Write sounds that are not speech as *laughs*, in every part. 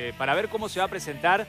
Eh, para ver cómo se va a presentar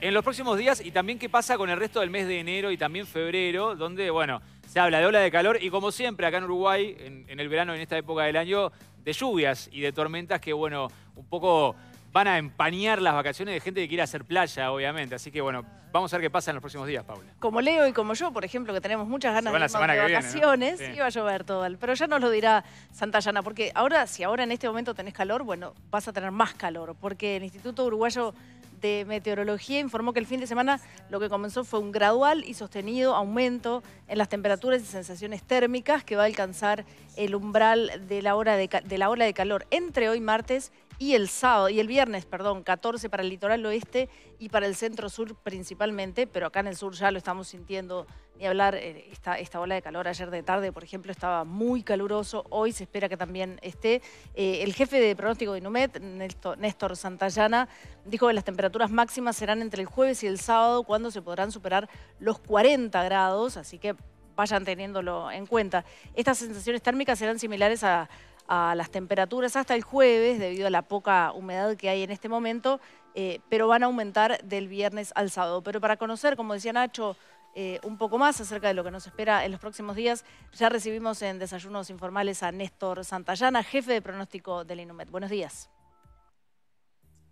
en los próximos días y también qué pasa con el resto del mes de enero y también febrero, donde, bueno, se habla de ola de calor y como siempre acá en Uruguay, en, en el verano, en esta época del año, de lluvias y de tormentas que, bueno, un poco van a empañar las vacaciones de gente que quiere hacer playa, obviamente. Así que bueno, vamos a ver qué pasa en los próximos días, Paula. Como Leo y como yo, por ejemplo, que tenemos muchas ganas de, vacaciones, iba a llover todo. El, pero ya nos lo dirá Santa porque ahora, si ahora en este momento tenés calor, bueno, vas a tener más calor, porque el Instituto Uruguayo de Meteorología informó que el fin de semana lo que comenzó fue un gradual y sostenido aumento en las temperaturas y sensaciones térmicas que va a alcanzar el umbral de la, hora de la ola de calor entre hoy martes y el sábado, y el viernes, perdón, 14 para el litoral oeste y para el centro sur principalmente, pero acá en el sur ya lo estamos sintiendo ni hablar, eh, esta, esta ola de calor ayer de tarde, por ejemplo, estaba muy caluroso, hoy se espera que también esté. Eh, el jefe de pronóstico de Inumet, Néstor, Néstor Santayana, dijo que las temperaturas máximas serán entre el jueves y el sábado cuando se podrán superar los 40 grados, así que vayan teniéndolo en cuenta. Estas sensaciones térmicas serán similares a a las temperaturas hasta el jueves debido a la poca humedad que hay en este momento, eh, pero van a aumentar del viernes al sábado. Pero para conocer, como decía Nacho, eh, un poco más acerca de lo que nos espera en los próximos días, ya recibimos en desayunos informales a Néstor Santayana, jefe de pronóstico del INUMED. Buenos días.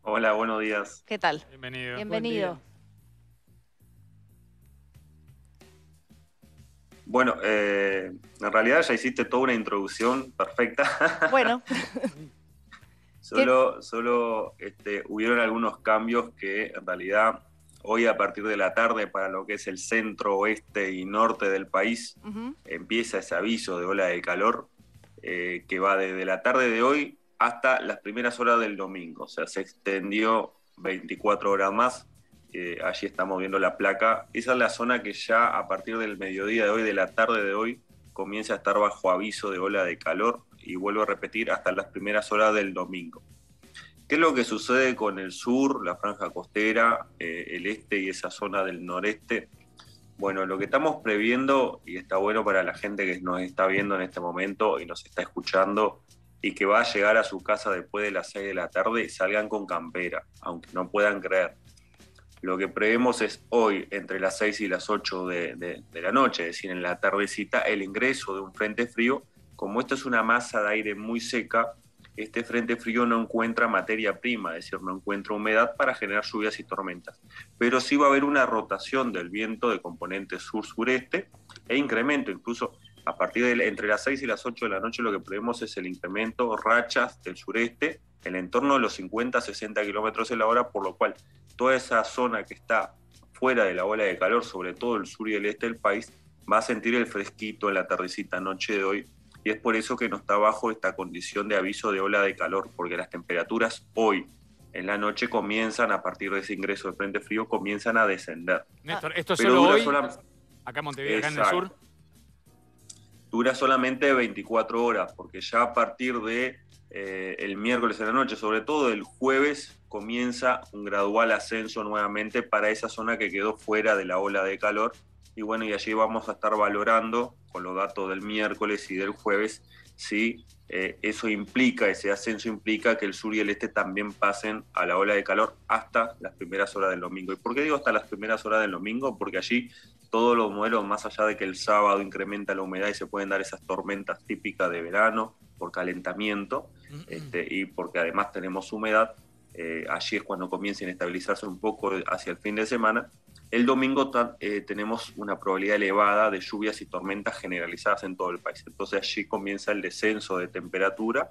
Hola, buenos días. ¿Qué tal? Bienvenido. Bienvenido. Bueno, eh, en realidad ya hiciste toda una introducción perfecta. *laughs* Bueno. solo solo este, hubieron algunos cambios que en realidad hoy a partir de la tarde para lo que es el centro, oeste y norte del país empieza ese aviso de ola de calor eh, que va desde la tarde de hoy hasta las primeras horas del domingo. O sea, se extendió 24 horas más allí estamos viendo la placa. Esa es la zona que ya a partir del mediodía de hoy, de la tarde de hoy, comienza a estar bajo aviso de ola de calor y vuelvo a repetir, hasta las primeras horas del domingo. ¿Qué es lo que sucede con el sur, la franja costera, eh, el este y esa zona del noreste? Bueno, lo que estamos previendo, y está bueno para la gente que nos está viendo en este momento y nos está escuchando, y que va a llegar a su casa después de las 6 de la tarde, salgan con campera, aunque no puedan creer. Lo que prevemos es hoy, entre las 6 y las 8 de, la noche, es decir, en la tardecita, el ingreso de un frente frío. Como esta es una masa de aire muy seca, este frente frío no encuentra materia prima, es decir, no encuentra humedad para generar lluvias y tormentas. Pero sí va a haber una rotación del viento de componentes sur-sureste e incremento, incluso a partir de entre las 6 y las 8 de la noche, lo que prevemos es el incremento, rachas del sureste el entorno de los 50, 60 kilómetros de la hora, por lo cual toda esa zona que está fuera de la ola de calor, sobre todo el sur y el este del país, va a sentir el fresquito en la tardecita noche de hoy. Y es por eso que no está bajo esta condición de aviso de ola de calor, porque las temperaturas hoy en la noche comienzan, a partir de ese ingreso de frente frío, comienzan a descender. Néstor, esto es solo hoy, acá en Montevideo, acá en el sur. Dura solamente 24 horas, porque ya a partir de eh, el miércoles en la noche, sobre todo el jueves, comienza un gradual ascenso nuevamente para esa zona que quedó fuera de la ola de calor. Y bueno, y allí vamos a estar valorando con los datos del miércoles y del jueves si eh, eso implica, ese ascenso implica que el sur y el este también pasen a la ola de calor hasta las primeras horas del domingo. ¿Y por qué digo hasta las primeras horas del domingo? Porque allí todos los modelos, más allá de que el sábado incrementa la humedad y se pueden dar esas tormentas típicas de verano por calentamiento este, y porque además tenemos humedad, eh, allí es cuando comiencen a estabilizarse un poco hacia el fin de semana. El domingo eh, tenemos una probabilidad elevada de lluvias y tormentas generalizadas en todo el país. Entonces allí comienza el descenso de temperatura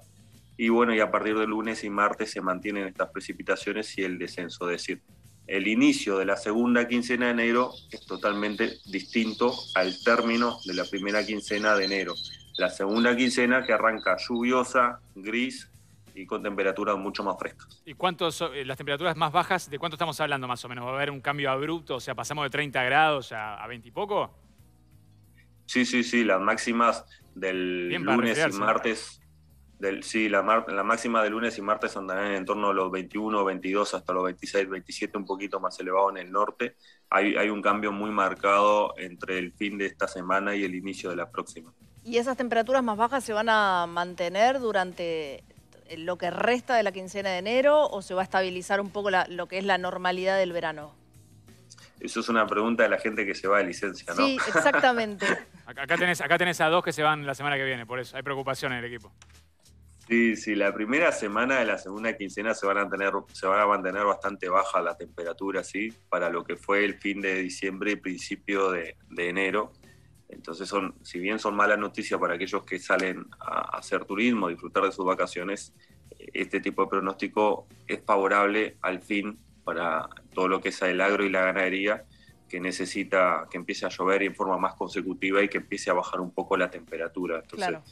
y bueno, y a partir de lunes y martes se mantienen estas precipitaciones y el descenso. de decir, el inicio de la segunda quincena de enero es totalmente distinto al término de la primera quincena de enero. La segunda quincena que arranca lluviosa, gris y con temperaturas mucho más frescas. ¿Y cuántos, eh, las temperaturas más bajas, de cuánto estamos hablando más o menos? ¿Va a haber un cambio abrupto? O sea, pasamos de 30 grados a, a 20 y poco? Sí, sí, sí, las máximas del lunes y martes sí, la, máxima de lunes y martes también en torno a los 21, 22 hasta los 26, 27, un poquito más elevado en el norte. Hay, un cambio muy marcado entre el fin de esta semana y el inicio de la próxima. ¿Y esas temperaturas más bajas se van a mantener durante lo que resta de la quincena de enero o se va a estabilizar un poco lo que es la normalidad del verano? Eso es una pregunta de la gente que se va de licencia, ¿no? Sí, exactamente. *laughs* acá, acá tenés a dos que se van la semana que viene, por eso hay preocupación en el equipo. Sí, sí, la primera semana de la segunda quincena se van a tener, se van a mantener bastante baja la temperatura, sí, para lo que fue el fin de diciembre y principio de, enero. Entonces, son, si bien son malas noticias para aquellos que salen a, hacer turismo, disfrutar de sus vacaciones, este tipo de pronóstico es favorable al fin para todo lo que es el agro y la ganadería, que necesita que empiece a llover en forma más consecutiva y que empiece a bajar un poco la temperatura. Entonces, claro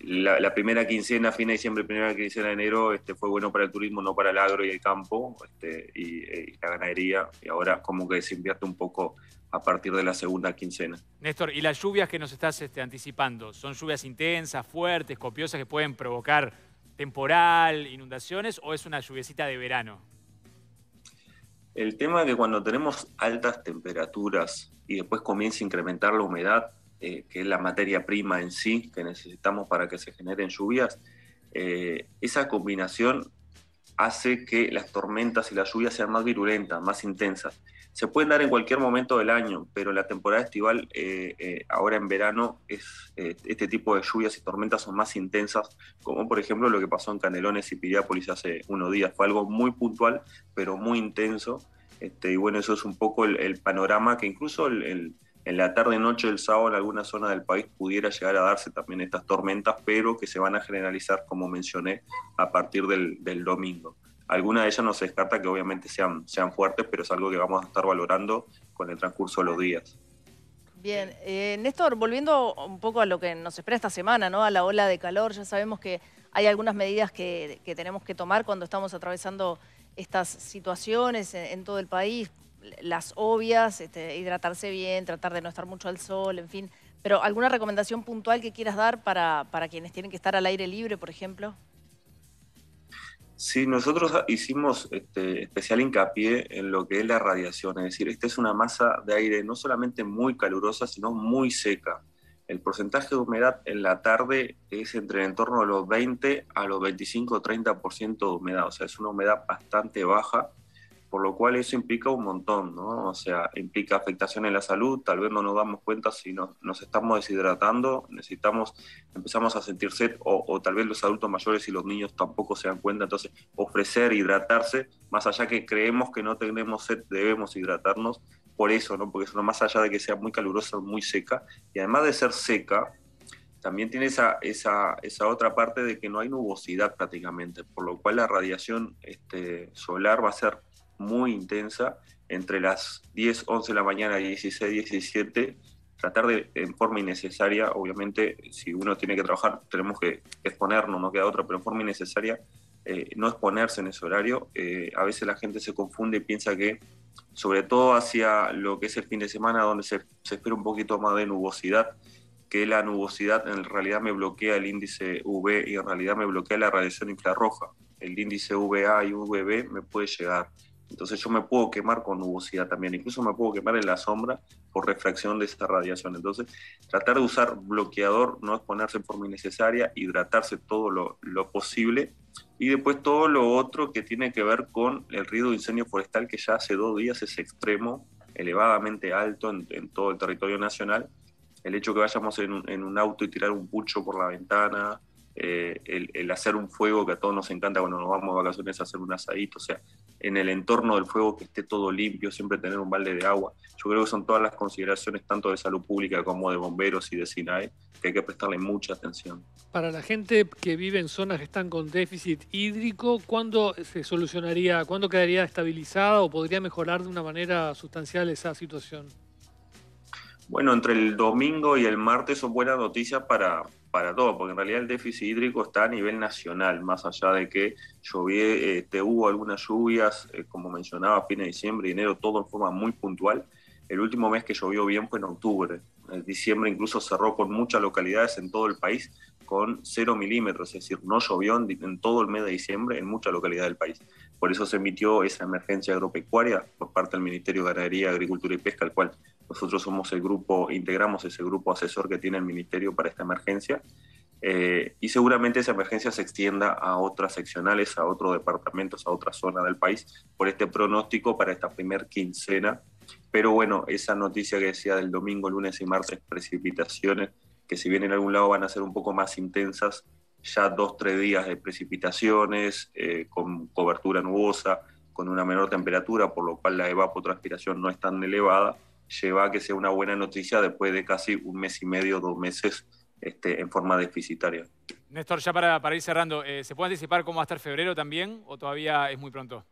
la, primera quincena, fin de diciembre, primera quincena de enero, este, fue bueno para el turismo, no para el agro y el campo este, eh, y, la ganadería. Y ahora como que se invierte un poco a partir de la segunda quincena. Néstor, ¿y las lluvias que nos estás este, anticipando? ¿Son lluvias intensas, fuertes, copiosas que pueden provocar temporal, inundaciones o es una lluviecita de verano? El tema es que cuando tenemos altas temperaturas y después comienza a incrementar la humedad, eh, que es la materia prima en sí que necesitamos para que se generen lluvias, eh, esa combinación hace que las tormentas y las lluvias sean más virulentas, más intensas. Se pueden dar en cualquier momento del año, pero la temporada estival, eh, ahora en verano, es, este tipo de lluvias y tormentas son más intensas, como por ejemplo lo que pasó en Canelones y Piriápolis hace unos días. Fue algo muy puntual, pero muy intenso. Este, y bueno, eso es un poco el, panorama que incluso el en la tarde noche del sábado en alguna zona del país pudiera llegar a darse también estas tormentas, pero que se van a generalizar, como mencioné, a partir del, domingo. Alguna de ellas no se descarta que obviamente sean, fuertes, pero es algo que vamos a estar valorando con el transcurso de los días. Bien, eh, Néstor, volviendo un poco a lo que nos espera esta semana, ¿no? a la ola de calor, ya sabemos que hay algunas medidas que, tenemos que tomar cuando estamos atravesando estas situaciones en todo el país, las obvias, este, hidratarse bien, tratar de no estar mucho al sol, en fin. Pero ¿alguna recomendación puntual que quieras dar para, quienes tienen que estar al aire libre, por ejemplo? Sí, nosotros hicimos este, especial hincapié en lo que es la radiación, es decir, esta es una masa de aire no solamente muy calurosa, sino muy seca. El porcentaje de humedad en la tarde es entre en torno a los 20 a los 25 o 30% de humedad, o sea, es una humedad bastante baja por lo cual eso implica un montón, ¿no? O sea, implica afectación en la salud, tal vez no nos damos cuenta si nos estamos deshidratando, necesitamos, empezamos a sentir sed, o, tal vez los adultos mayores y los niños tampoco se dan cuenta, entonces ofrecer hidratarse, más allá que creemos que no tenemos sed, debemos hidratarnos por eso, ¿no? Porque eso, más allá de que sea muy calurosa, muy seca, y además de ser seca, también tiene esa, esa, esa, otra parte de que no hay nubosidad prácticamente, por lo cual la radiación este, solar va a ser muy intensa entre las 10, 11 de la mañana y 16, 17. Tratar de, en forma innecesaria, obviamente, si uno tiene que trabajar, tenemos que exponernos, no queda otra, pero en forma innecesaria, eh, no exponerse en ese horario. Eh, a veces la gente se confunde y piensa que, sobre todo hacia lo que es el fin de semana, donde se, espera un poquito más de nubosidad, que la nubosidad en realidad me bloquea el índice V y en realidad me bloquea la radiación infrarroja. El índice VA y VB me puede llegar entonces yo me puedo quemar con nubosidad también, incluso me puedo quemar en la sombra por refracción de esta radiación. Entonces tratar de usar bloqueador, no exponerse por forma innecesaria, hidratarse todo lo, lo posible y después todo lo otro que tiene que ver con el riesgo de incendio forestal que ya hace dos días es extremo, elevadamente alto en, todo el territorio nacional. El hecho que vayamos en un, auto y tirar un pucho por la ventana, eh, el, hacer un fuego que a todos nos encanta cuando nos vamos de vacaciones a hacer un asadito, o sea, en el entorno del fuego que esté todo limpio, siempre tener un balde de agua. Yo creo que son todas las consideraciones tanto de salud pública como de bomberos y de SINAE que hay que prestarle mucha atención. Para la gente que vive en zonas que están con déficit hídrico, ¿cuándo se solucionaría, cuándo quedaría estabilizada o podría mejorar de una manera sustancial esa situación? Bueno, entre el domingo y el martes son buenas noticias para, para todo, porque en realidad el déficit hídrico está a nivel nacional, más allá de que llovié, este, hubo algunas lluvias, eh, como mencionaba, fin de diciembre y enero, todo en forma muy puntual. El último mes que llovió bien fue en octubre, en eh, diciembre incluso cerró con muchas localidades en todo el país con cero milímetros, es decir, no llovió en, todo el mes de diciembre en muchas localidades del país. Por eso se emitió esa emergencia agropecuaria por parte del Ministerio de Ganadería, Agricultura y Pesca, al cual nosotros somos el grupo, integramos ese grupo asesor que tiene el Ministerio para esta emergencia. Eh, y seguramente esa emergencia se extienda a otras seccionales, a otros departamentos, a otras zonas del país, por este pronóstico para esta primer quincena pero bueno, esa noticia que decía del domingo, lunes y martes, precipitaciones, que si bien en algún lado van a ser un poco más intensas, ya dos, tres días de precipitaciones, eh, con cobertura nubosa, con una menor temperatura, por lo cual la evapotranspiración no es tan elevada, lleva a que sea una buena noticia después de casi un mes y medio, dos meses este, en forma deficitaria. Néstor, ya para, ir cerrando, eh, ¿se puede anticipar cómo va a estar febrero también o todavía es muy pronto?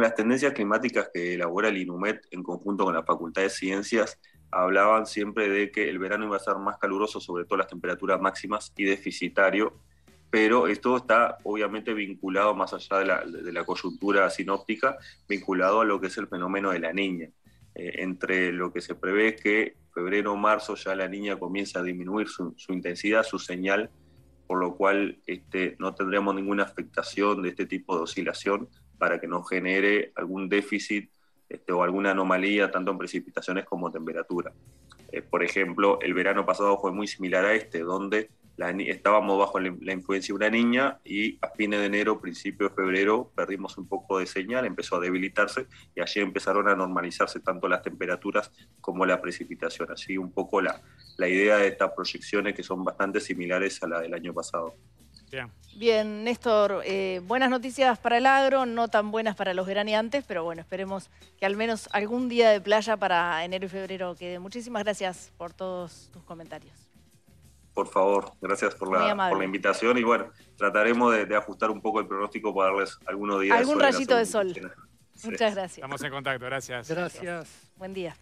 las tendencias climáticas que elabora el INUMET en conjunto con la Facultad de Ciencias hablaban siempre de que el verano iba a ser más caluroso, sobre todo las temperaturas máximas y deficitario, pero esto está obviamente vinculado, más allá de la, coyuntura sinóptica, vinculado a lo que es el fenómeno de la niña. Eh, entre lo que se prevé es que febrero o marzo ya la niña comienza a disminuir su, intensidad, su señal, por lo cual este, no tendremos ninguna afectación de este tipo de oscilación para que no genere algún déficit este, o alguna anomalía tanto en precipitaciones como temperatura. Eh, por ejemplo, el verano pasado fue muy similar a este, donde estábamos bajo la, influencia de una niña y a fines de enero, principio de febrero, perdimos un poco de señal, empezó a debilitarse y allí empezaron a normalizarse tanto las temperaturas como la precipitación. Así un poco la, la idea de estas proyecciones que son bastante similares a la del año pasado. Bien. Néstor, eh, buenas noticias para el agro, no tan buenas para los graneantes, pero bueno, esperemos que al menos algún día de playa para enero y febrero quede. Muchísimas gracias por todos tus comentarios. Por favor, gracias por la, invitación y bueno, trataremos de, ajustar un poco el pronóstico para darles algunos días. Algún rayito de sol. Muchas gracias. Estamos en contacto, gracias. Gracias. Buen día.